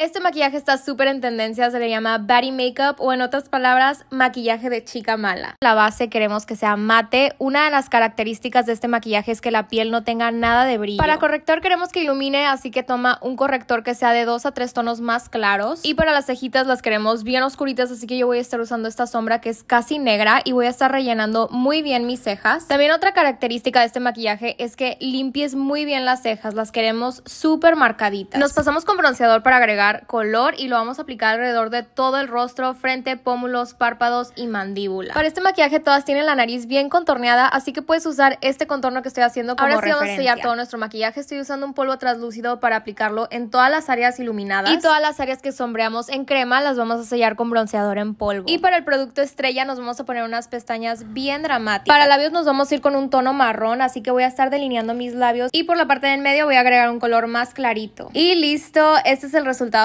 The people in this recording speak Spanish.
Este maquillaje está súper en tendencia, se le llama body makeup o en otras palabras, maquillaje de chica mala. La base queremos que sea mate. Una de las características de este maquillaje es que la piel no tenga nada de brillo. Para corrector queremos que ilumine, así que toma un corrector que sea de dos a tres tonos más claros. Y para las cejitas las queremos bien oscuritas, así que yo voy a estar usando esta sombra que es casi negra y voy a estar rellenando muy bien mis cejas. También otra característica de este maquillaje es que limpies muy bien las cejas, las queremos súper marcaditas. Nos pasamos con bronceador para agregar color y lo vamos a aplicar alrededor de todo el rostro, frente, pómulos, párpados y mandíbula. Para este maquillaje todas tienen la nariz bien contorneada, así que puedes usar este contorno que estoy haciendo como Ahora sí vamos a sellar todo nuestro maquillaje. Estoy usando un polvo translúcido para aplicarlo en todas las áreas iluminadas. Y todas las áreas que sombreamos en crema las vamos a sellar con bronceador en polvo. Y para el producto estrella nos vamos a poner unas pestañas bien dramáticas. Para labios nos vamos a ir con un tono marrón, así que voy a estar delineando mis labios. Y por la parte del medio voy a agregar un color más clarito. Y listo, este es el resultado